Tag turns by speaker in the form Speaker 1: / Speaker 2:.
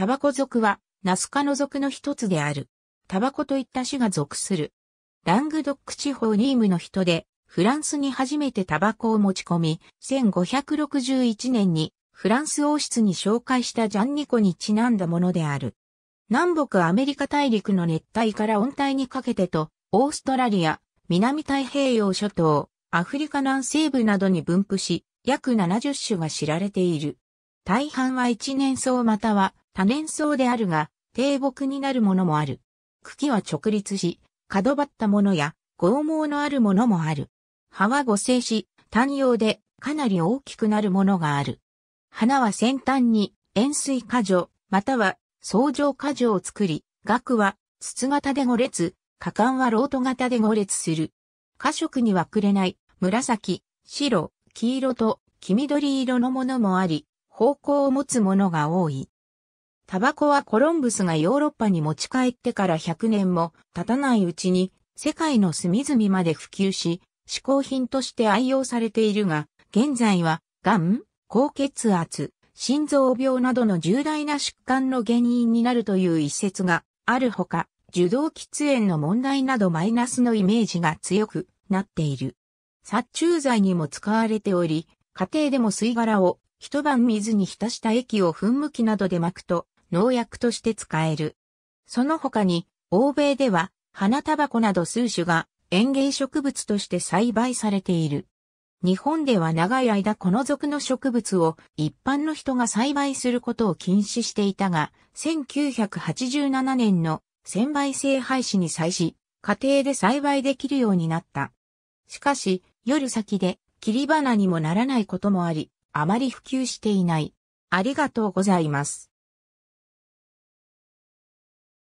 Speaker 1: タバコ属は、ナスカの属の一つである。タバコといった種が属する。ラングドック地方ニームの人で、フランスに初めてタバコを持ち込み、1561年にフランス王室に紹介したジャンニコにちなんだものである。南北アメリカ大陸の熱帯から温帯にかけてと、オーストラリア、南太平洋諸島、アフリカ南西部などに分布し、約70種が知られている。大半は一年草または多年草であるが、低木になるものもある。茎は直立し、角張ったものや、剛毛のあるものもある。葉は五星し、単葉でかなり大きくなるものがある。花は先端に円錐果樹、または相乗果樹を作り、額は筒型で五列、果敢はロート型で五列する。花色にはくれない、紫、白、黄色と黄緑色のものもあり、方向を持つものが多い。タバコはコロンブスがヨーロッパに持ち帰ってから100年も経たないうちに世界の隅々まで普及し、嗜好品として愛用されているが、現在は、がん、高血圧、心臓病などの重大な疾患の原因になるという一説があるほか、受動喫煙の問題などマイナスのイメージが強くなっている。殺虫剤にも使われており、家庭でも吸い殻を一晩水に浸した液を噴霧器などで巻くと農薬として使える。その他に、欧米では、花タバコなど数種が園芸植物として栽培されている。日本では長い間この属の植物を一般の人が栽培することを禁止していたが、1987年の専売制廃止に際し、家庭で栽培できるようになった。しかし、夜先で切り花にもならないこともあり、あまり普及していない。ありがとうございます。